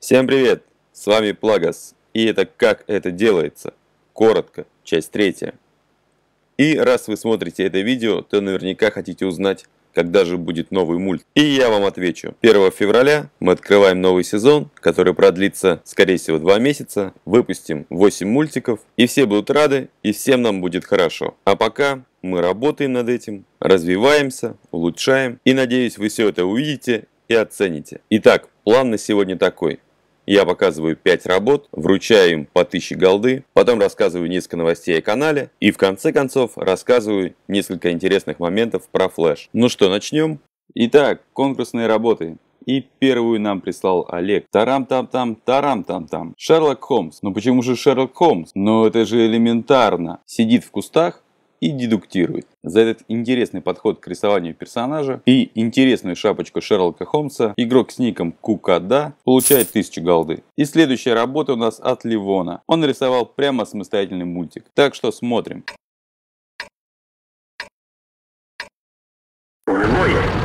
Всем привет! С вами Плагос, и это «Как это делается?» Коротко, часть третья. И раз вы смотрите это видео, то наверняка хотите узнать, когда же будет новый мульт. И я вам отвечу. 1 февраля мы открываем новый сезон, который продлится, скорее всего, 2 месяца. Выпустим 8 мультиков, и все будут рады, и всем нам будет хорошо. А пока мы работаем над этим, развиваемся, улучшаем, и надеюсь, вы все это увидите и оцените. Итак, план на сегодня такой. Я показываю 5 работ, вручаю им по 1000 голды, потом рассказываю несколько новостей о канале и в конце концов рассказываю несколько интересных моментов про флэш. Ну что, начнем? Итак, конкурсные работы. И первую нам прислал Олег. Тарам-там-там, тарам-там-там. Шерлок Холмс. Ну почему же Шерлок Холмс? Ну это же элементарно. Сидит в кустах, и дедуктирует. За этот интересный подход к рисованию персонажа и интересную шапочку Шерлока Холмса игрок с ником Кукада получает 1000 голды. И следующая работа у нас от Ливона. Он рисовал прямо самостоятельный мультик. Так что смотрим. У него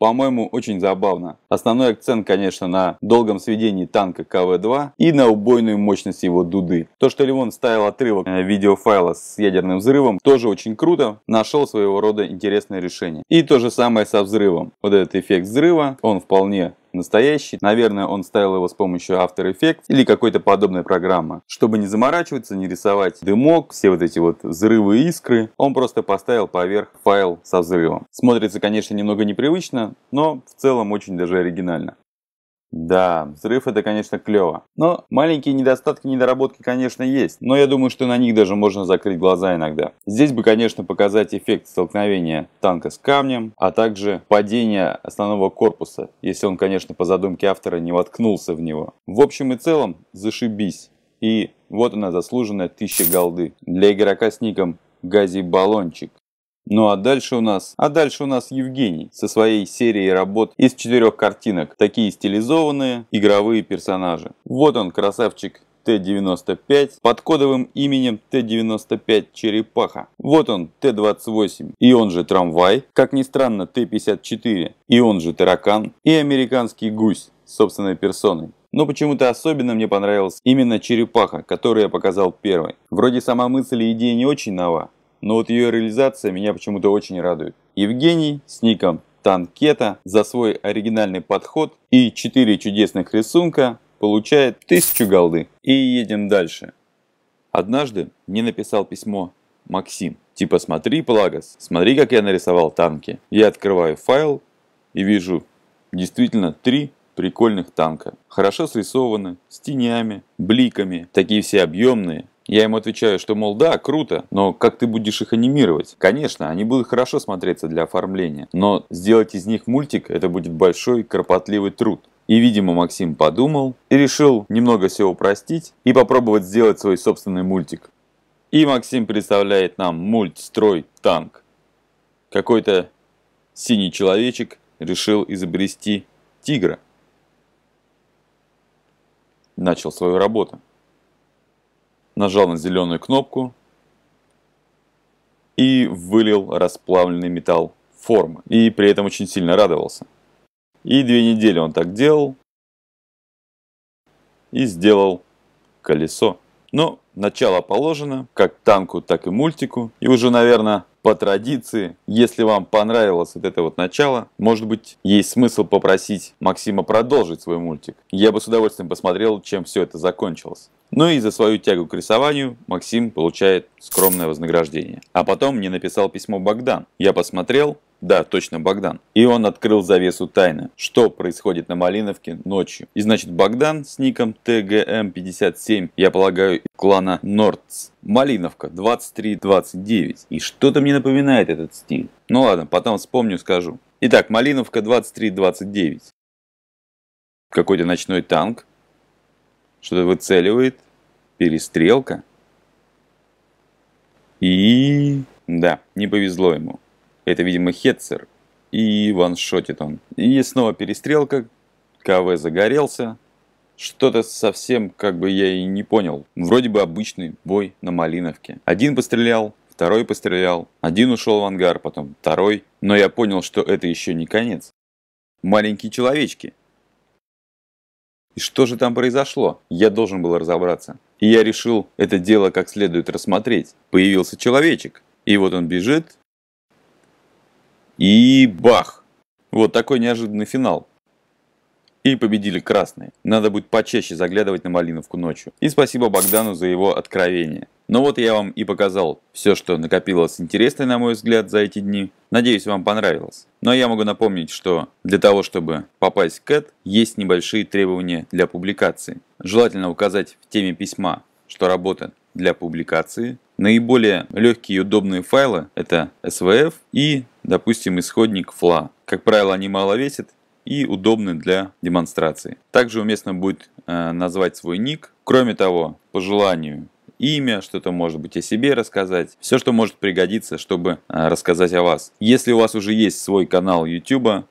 По-моему, очень забавно. Основной акцент, конечно, на долгом сведении танка КВ-2 и на убойную мощность его дуды. То, что Левон ставил отрывок э, видеофайла с ядерным взрывом, тоже очень круто. Нашел своего рода интересное решение. И то же самое со взрывом. Вот этот эффект взрыва, он вполне настоящий. Наверное, он ставил его с помощью After Effects или какой-то подобной программы. Чтобы не заморачиваться, не рисовать дымок, все вот эти вот взрывы искры, он просто поставил поверх файл со взрывом. Смотрится, конечно, немного непривычно, но в целом очень даже оригинально. Да, взрыв это, конечно, клево. Но маленькие недостатки, недоработки, конечно, есть. Но я думаю, что на них даже можно закрыть глаза иногда. Здесь бы, конечно, показать эффект столкновения танка с камнем, а также падение основного корпуса, если он, конечно, по задумке автора не воткнулся в него. В общем и целом, зашибись. И вот она заслуженная тысяча голды. Для игрока с ником Гази Баллончик. Ну а дальше у нас... А дальше у нас Евгений со своей серией работ из четырех картинок. Такие стилизованные игровые персонажи. Вот он, красавчик Т-95 под кодовым именем Т-95 Черепаха. Вот он Т-28 и он же трамвай, как ни странно Т-54 и он же таракан и американский гусь собственной персоной. Но почему-то особенно мне понравилась именно черепаха, которую я показал первой. Вроде сама мысль и идея не очень нова, но вот ее реализация меня почему-то очень радует. Евгений с ником Танкета за свой оригинальный подход и 4 чудесных рисунка получает 1000 голды. И едем дальше. Однажды мне написал письмо Максим. Типа смотри, Плагос, смотри, как я нарисовал танки. Я открываю файл и вижу действительно три прикольных танка. Хорошо срисованы, с тенями, бликами, такие все объемные. Я ему отвечаю, что, мол, да, круто, но как ты будешь их анимировать? Конечно, они будут хорошо смотреться для оформления, но сделать из них мультик – это будет большой кропотливый труд. И, видимо, Максим подумал и решил немного все упростить и попробовать сделать свой собственный мультик. И Максим представляет нам мультстрой танк. Какой-то синий человечек решил изобрести тигра. Начал свою работу нажал на зеленую кнопку и вылил расплавленный металл в формы. И при этом очень сильно радовался. И две недели он так делал. И сделал колесо. Но начало положено, как танку, так и мультику. И уже, наверное, по традиции, если вам понравилось вот это вот начало, может быть, есть смысл попросить Максима продолжить свой мультик. Я бы с удовольствием посмотрел, чем все это закончилось. Ну и за свою тягу к рисованию Максим получает скромное вознаграждение. А потом мне написал письмо Богдан. Я посмотрел, да, точно, Богдан. И он открыл завесу тайны. Что происходит на Малиновке ночью? И значит, Богдан с ником ТГМ57, я полагаю, клана Нордс. Малиновка 23-29. И что-то мне напоминает этот стиль. Ну ладно, потом вспомню, скажу. Итак, Малиновка 23-29. Какой-то ночной танк. Что-то выцеливает. Перестрелка. И... Да, не повезло ему. Это, видимо, Хетцер. И ваншотит он. И снова перестрелка. КВ загорелся. Что-то совсем как бы я и не понял. Вроде бы обычный бой на Малиновке. Один пострелял, второй пострелял, один ушел в ангар, потом второй. Но я понял, что это еще не конец. Маленькие человечки. И что же там произошло? Я должен был разобраться. И я решил это дело как следует рассмотреть. Появился человечек. И вот он бежит, и бах! Вот такой неожиданный финал. И победили красные. Надо будет почаще заглядывать на Малиновку ночью. И спасибо Богдану за его откровение. Ну вот я вам и показал все, что накопилось интересное, на мой взгляд, за эти дни. Надеюсь, вам понравилось. Но я могу напомнить, что для того, чтобы попасть в КЭТ, есть небольшие требования для публикации. Желательно указать в теме письма, что работа для публикации. Наиболее легкие и удобные файлы – это SVF и допустим, исходник фла. Как правило, они мало весят и удобны для демонстрации. Также уместно будет э, назвать свой ник. Кроме того, по желанию имя, что-то может быть о себе рассказать, все, что может пригодиться, чтобы э, рассказать о вас. Если у вас уже есть свой канал YouTube,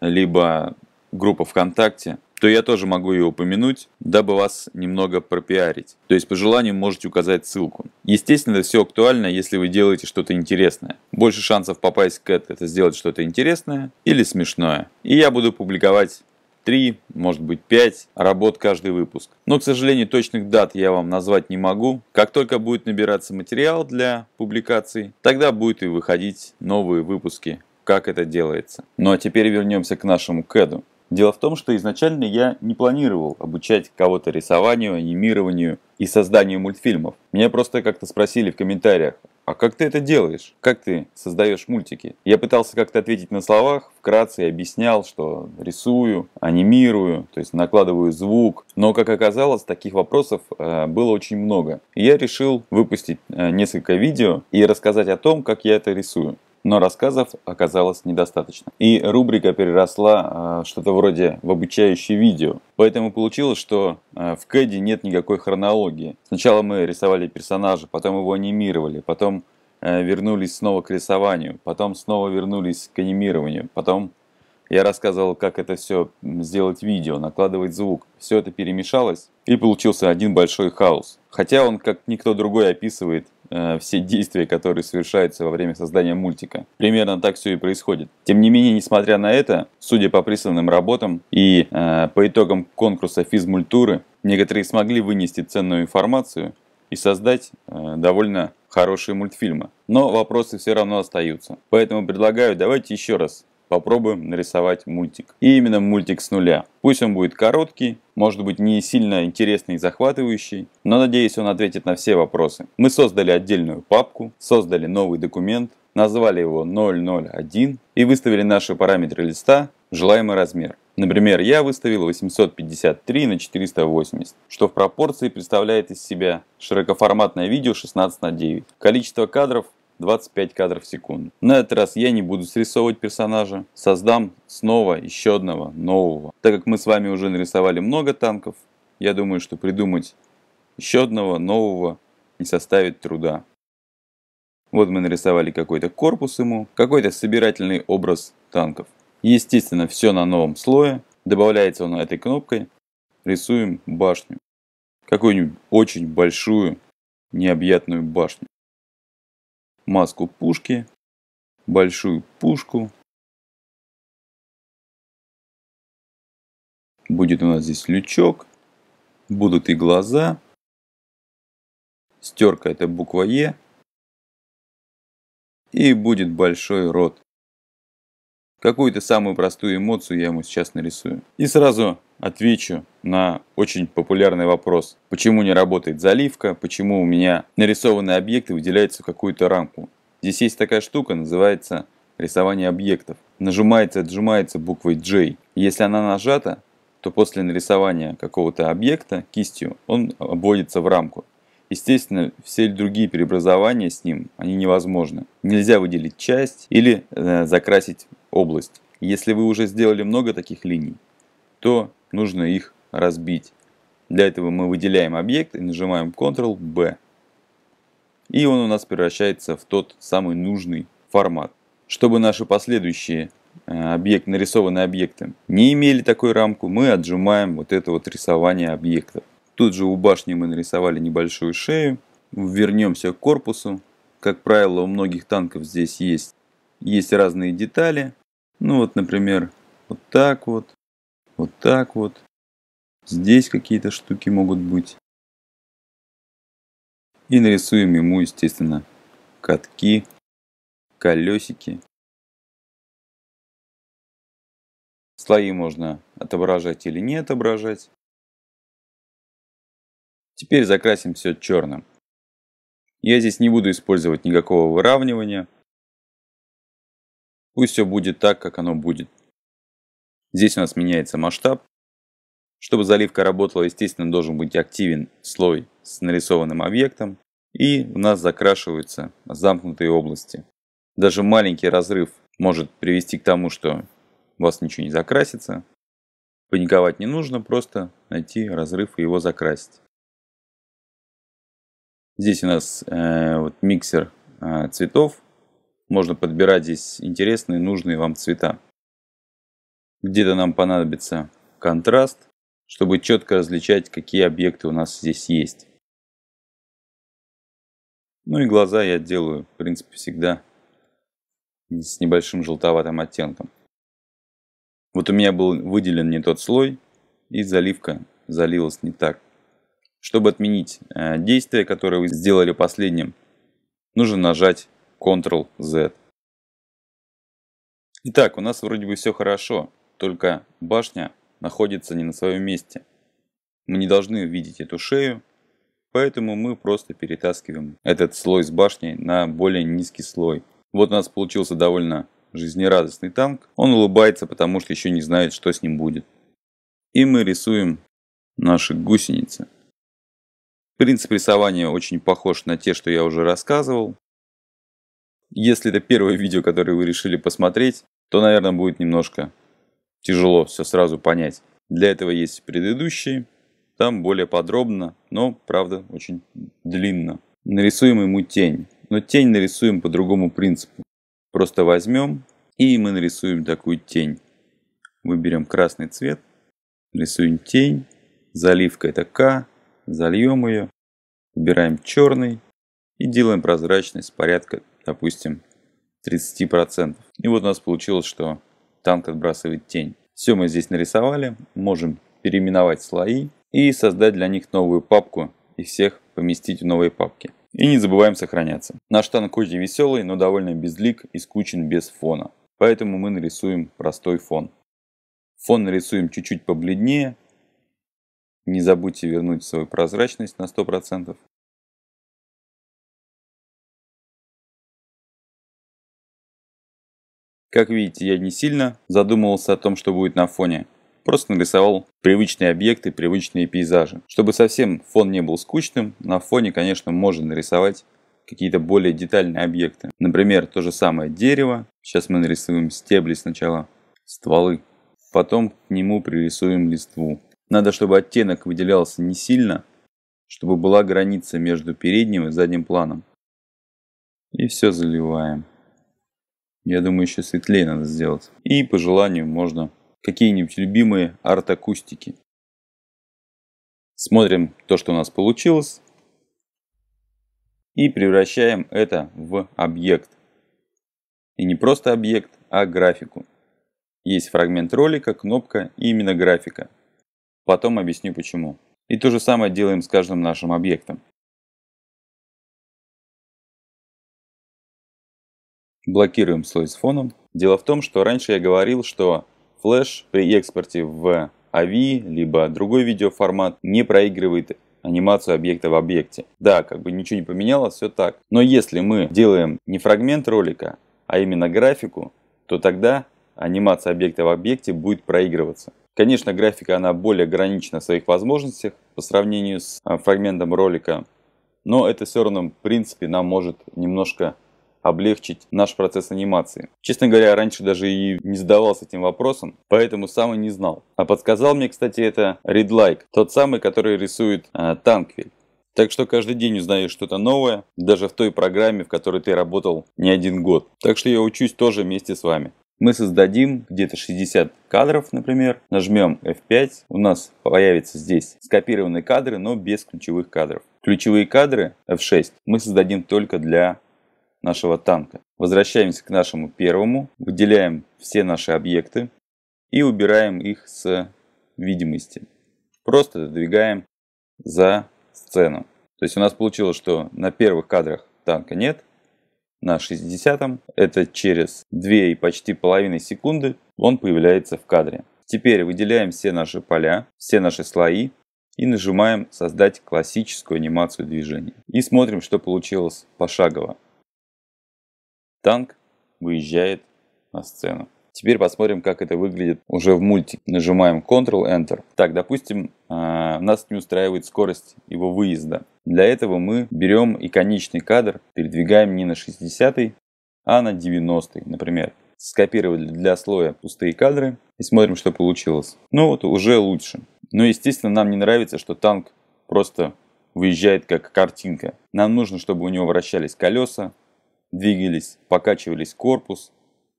либо группа ВКонтакте, то я тоже могу ее упомянуть, дабы вас немного пропиарить. То есть по желанию можете указать ссылку. Естественно, все актуально, если вы делаете что-то интересное больше шансов попасть к это сделать что-то интересное или смешное. И я буду публиковать 3, может быть 5 работ каждый выпуск. Но, к сожалению, точных дат я вам назвать не могу. Как только будет набираться материал для публикации, тогда будут и выходить новые выпуски, как это делается. Ну а теперь вернемся к нашему кэду. Дело в том, что изначально я не планировал обучать кого-то рисованию, анимированию и созданию мультфильмов. Меня просто как-то спросили в комментариях, а как ты это делаешь? Как ты создаешь мультики? Я пытался как-то ответить на словах, вкратце я объяснял, что рисую, анимирую, то есть накладываю звук. Но, как оказалось, таких вопросов э, было очень много. И я решил выпустить э, несколько видео и рассказать о том, как я это рисую но рассказов оказалось недостаточно. И рубрика переросла э, что-то вроде в обучающее видео. Поэтому получилось, что э, в Кэдди нет никакой хронологии. Сначала мы рисовали персонажа, потом его анимировали, потом э, вернулись снова к рисованию, потом снова вернулись к анимированию, потом я рассказывал, как это все сделать видео, накладывать звук. Все это перемешалось, и получился один большой хаос. Хотя он, как никто другой, описывает Э, все действия, которые совершаются во время создания мультика. Примерно так все и происходит. Тем не менее, несмотря на это, судя по присланным работам и э, по итогам конкурса физмультуры, некоторые смогли вынести ценную информацию и создать э, довольно хорошие мультфильмы. Но вопросы все равно остаются. Поэтому предлагаю, давайте еще раз попробуем нарисовать мультик. И именно мультик с нуля. Пусть он будет короткий, может быть не сильно интересный и захватывающий, но надеюсь он ответит на все вопросы. Мы создали отдельную папку, создали новый документ, назвали его 001 и выставили наши параметры листа в желаемый размер. Например, я выставил 853 на 480, что в пропорции представляет из себя широкоформатное видео 16 на 9. Количество кадров 25 кадров в секунду. На этот раз я не буду срисовывать персонажа, создам снова еще одного нового. Так как мы с вами уже нарисовали много танков, я думаю, что придумать еще одного нового не составит труда. Вот мы нарисовали какой-то корпус ему, какой-то собирательный образ танков. Естественно, все на новом слое. Добавляется он этой кнопкой. Рисуем башню. Какую-нибудь очень большую, необъятную башню маску пушки, большую пушку. Будет у нас здесь лючок, будут и глаза. Стерка это буква Е. И будет большой рот. Какую-то самую простую эмоцию я ему сейчас нарисую. И сразу отвечу на очень популярный вопрос. Почему не работает заливка, почему у меня нарисованные объекты выделяются в какую-то рамку. Здесь есть такая штука, называется рисование объектов. Нажимается и отжимается буквой J. Если она нажата, то после нарисования какого-то объекта кистью он обводится в рамку. Естественно, все другие преобразования с ним, они невозможны. Нельзя выделить часть или э, закрасить область. Если вы уже сделали много таких линий, то нужно их разбить. Для этого мы выделяем объект и нажимаем Ctrl-B. И он у нас превращается в тот самый нужный формат. Чтобы наши последующие э, объект, нарисованные объекты не имели такой рамку, мы отжимаем вот это вот рисование объекта. Тут же у башни мы нарисовали небольшую шею. Вернемся к корпусу. Как правило, у многих танков здесь есть, есть разные детали. Ну вот, например, вот так вот. Вот так вот. Здесь какие-то штуки могут быть. И нарисуем ему, естественно, катки, колесики. Слои можно отображать или не отображать. Теперь закрасим все черным. Я здесь не буду использовать никакого выравнивания. Пусть все будет так, как оно будет. Здесь у нас меняется масштаб. Чтобы заливка работала, естественно, должен быть активен слой с нарисованным объектом. И у нас закрашиваются замкнутые области. Даже маленький разрыв может привести к тому, что у вас ничего не закрасится. Паниковать не нужно, просто найти разрыв и его закрасить. Здесь у нас э, вот миксер э, цветов. Можно подбирать здесь интересные, нужные вам цвета. Где-то нам понадобится контраст, чтобы четко различать, какие объекты у нас здесь есть. Ну и глаза я делаю, в принципе, всегда с небольшим желтоватым оттенком. Вот у меня был выделен не тот слой, и заливка залилась не так. Чтобы отменить э, действие, которое вы сделали последним, нужно нажать Ctrl-Z. Итак, у нас вроде бы все хорошо. Только башня находится не на своем месте. Мы не должны видеть эту шею, поэтому мы просто перетаскиваем этот слой с башней на более низкий слой. Вот у нас получился довольно жизнерадостный танк. Он улыбается, потому что еще не знает, что с ним будет. И мы рисуем наши гусеницы. Принцип рисования очень похож на те, что я уже рассказывал. Если это первое видео, которое вы решили посмотреть, то, наверное, будет немножко тяжело все сразу понять. Для этого есть предыдущие, там более подробно, но, правда, очень длинно. Нарисуем ему тень, но тень нарисуем по другому принципу. Просто возьмем и мы нарисуем такую тень. Выберем красный цвет, рисуем тень, заливка это К, зальем ее, выбираем черный и делаем прозрачность порядка, допустим, 30%. И вот у нас получилось, что танк отбрасывает тень. Все мы здесь нарисовали, можем переименовать слои и создать для них новую папку и всех поместить в новые папки. И не забываем сохраняться. Наш танк очень веселый, но довольно безлик и скучен без фона. Поэтому мы нарисуем простой фон. Фон нарисуем чуть-чуть побледнее. Не забудьте вернуть свою прозрачность на 100%. Как видите, я не сильно задумывался о том, что будет на фоне. Просто нарисовал привычные объекты, привычные пейзажи. Чтобы совсем фон не был скучным, на фоне, конечно, можно нарисовать какие-то более детальные объекты. Например, то же самое дерево. Сейчас мы нарисуем стебли сначала, стволы. Потом к нему пририсуем листву. Надо, чтобы оттенок выделялся не сильно, чтобы была граница между передним и задним планом. И все заливаем. Я думаю, еще светлее надо сделать. И по желанию можно какие-нибудь любимые арт-акустики. Смотрим то, что у нас получилось. И превращаем это в объект. И не просто объект, а графику. Есть фрагмент ролика, кнопка и именно графика. Потом объясню почему. И то же самое делаем с каждым нашим объектом. Блокируем слой с фоном. Дело в том, что раньше я говорил, что флеш при экспорте в AVI, либо другой видеоформат, не проигрывает анимацию объекта в объекте. Да, как бы ничего не поменялось, все так. Но если мы делаем не фрагмент ролика, а именно графику, то тогда анимация объекта в объекте будет проигрываться. Конечно, графика она более ограничена в своих возможностях по сравнению с а, фрагментом ролика, но это все равно в принципе нам может немножко облегчить наш процесс анимации. Честно говоря, раньше даже и не задавался этим вопросом, поэтому сам и не знал. А подсказал мне, кстати, это Редлайк, like, тот самый, который рисует э, а, Танквиль. Так что каждый день узнаешь что-то новое, даже в той программе, в которой ты работал не один год. Так что я учусь тоже вместе с вами. Мы создадим где-то 60 кадров, например. Нажмем F5. У нас появятся здесь скопированные кадры, но без ключевых кадров. Ключевые кадры F6 мы создадим только для нашего танка. Возвращаемся к нашему первому, выделяем все наши объекты и убираем их с видимости. Просто додвигаем за сцену. То есть у нас получилось, что на первых кадрах танка нет, на 60-м, это через 2 и почти половиной секунды он появляется в кадре. Теперь выделяем все наши поля, все наши слои и нажимаем «Создать классическую анимацию движения». И смотрим, что получилось пошагово. Танк выезжает на сцену. Теперь посмотрим, как это выглядит уже в мультике. Нажимаем Ctrl, Enter. Так, допустим, а, нас не устраивает скорость его выезда. Для этого мы берем иконичный кадр, передвигаем не на 60, а на 90, например. Скопировали для слоя пустые кадры и смотрим, что получилось. Ну вот, уже лучше. Но, естественно, нам не нравится, что танк просто выезжает как картинка. Нам нужно, чтобы у него вращались колеса, двигались, покачивались корпус,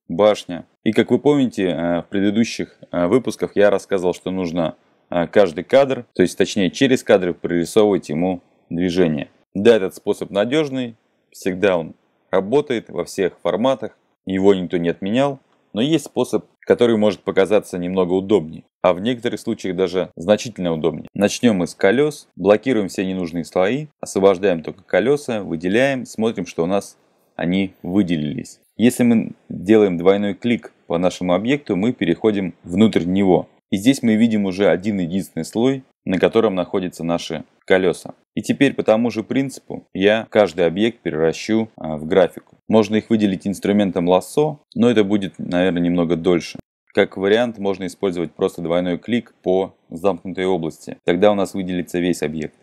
башня. И как вы помните, э, в предыдущих э, выпусках я рассказывал, что нужно э, каждый кадр, то есть точнее через кадры прорисовывать ему движение. Да, этот способ надежный, всегда он работает во всех форматах, его никто не отменял, но есть способ, который может показаться немного удобнее, а в некоторых случаях даже значительно удобнее. Начнем мы с колес, блокируем все ненужные слои, освобождаем только колеса, выделяем, смотрим, что у нас они выделились. Если мы делаем двойной клик по нашему объекту, мы переходим внутрь него. И здесь мы видим уже один единственный слой, на котором находятся наши колеса. И теперь по тому же принципу я каждый объект превращу а, в графику. Можно их выделить инструментом лассо, но это будет, наверное, немного дольше. Как вариант можно использовать просто двойной клик по замкнутой области. Тогда у нас выделится весь объект.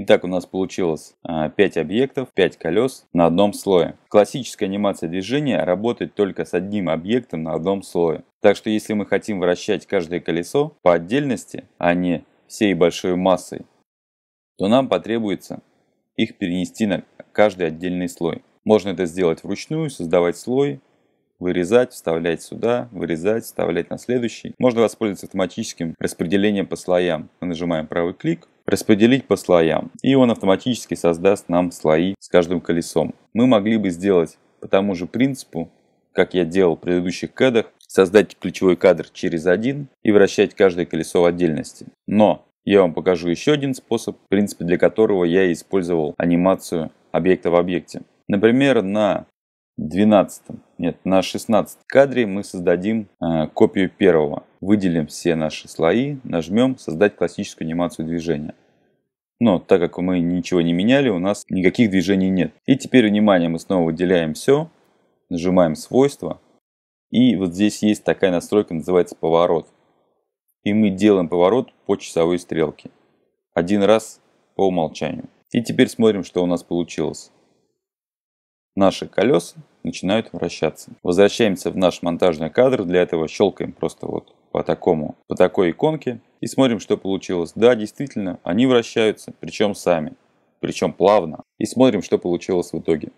Итак, у нас получилось 5 а, объектов, 5 колес на одном слое. Классическая анимация движения работает только с одним объектом на одном слое. Так что если мы хотим вращать каждое колесо по отдельности, а не всей большой массой, то нам потребуется их перенести на каждый отдельный слой. Можно это сделать вручную, создавать слой, вырезать, вставлять сюда, вырезать, вставлять на следующий. Можно воспользоваться автоматическим распределением по слоям. Мы нажимаем правый клик, распределить по слоям, и он автоматически создаст нам слои с каждым колесом. Мы могли бы сделать по тому же принципу, как я делал в предыдущих кадрах, создать ключевой кадр через один и вращать каждое колесо в отдельности. Но я вам покажу еще один способ, в принципе для которого я использовал анимацию объекта в объекте. Например, на 12, нет, на 16 кадре мы создадим э, копию первого. Выделим все наши слои, нажмем «Создать классическую анимацию движения». Но так как мы ничего не меняли, у нас никаких движений нет. И теперь, внимание, мы снова выделяем все, нажимаем «Свойства». И вот здесь есть такая настройка, называется «Поворот». И мы делаем поворот по часовой стрелке. Один раз по умолчанию. И теперь смотрим, что у нас получилось. Наши колеса начинают вращаться. Возвращаемся в наш монтажный кадр. Для этого щелкаем просто вот по такому, по такой иконке и смотрим, что получилось. Да, действительно, они вращаются, причем сами, причем плавно. И смотрим, что получилось в итоге.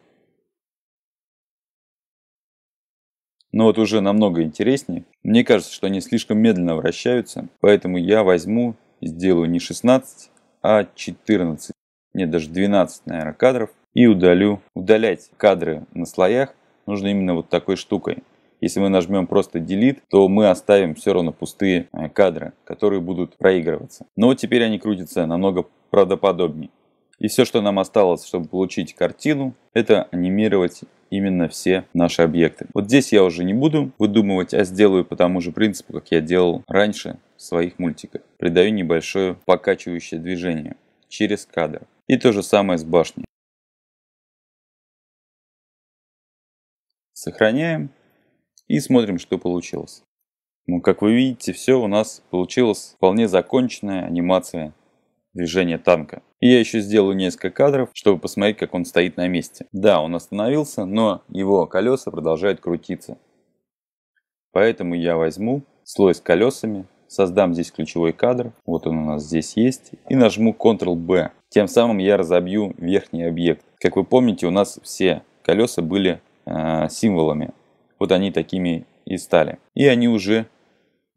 Но вот уже намного интереснее. Мне кажется, что они слишком медленно вращаются, поэтому я возьму, и сделаю не 16, а 14, нет, даже 12, наверное, кадров и удалю. Удалять кадры на слоях нужно именно вот такой штукой. Если мы нажмем просто Delete, то мы оставим все равно пустые э, кадры, которые будут проигрываться. Но теперь они крутятся намного правдоподобнее. И все, что нам осталось, чтобы получить картину, это анимировать именно все наши объекты. Вот здесь я уже не буду выдумывать, а сделаю по тому же принципу, как я делал раньше в своих мультиках. Придаю небольшое покачивающее движение через кадр. И то же самое с башней. Сохраняем и смотрим, что получилось. Ну, как вы видите, все у нас получилось вполне законченная анимация движения танка. И я еще сделаю несколько кадров, чтобы посмотреть, как он стоит на месте. Да, он остановился, но его колеса продолжают крутиться. Поэтому я возьму слой с колесами, создам здесь ключевой кадр, вот он у нас здесь есть, и нажму Ctrl-B. Тем самым я разобью верхний объект. Как вы помните, у нас все колеса были э, символами. Вот они такими и стали. И они уже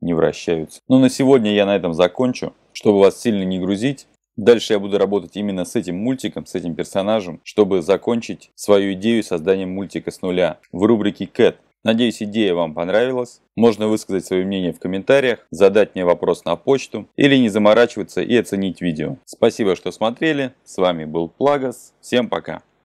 не вращаются. Но на сегодня я на этом закончу, чтобы вас сильно не грузить. Дальше я буду работать именно с этим мультиком, с этим персонажем, чтобы закончить свою идею создания мультика с нуля в рубрике Cat. Надеюсь, идея вам понравилась. Можно высказать свое мнение в комментариях, задать мне вопрос на почту или не заморачиваться и оценить видео. Спасибо, что смотрели. С вами был Плагас. Всем пока.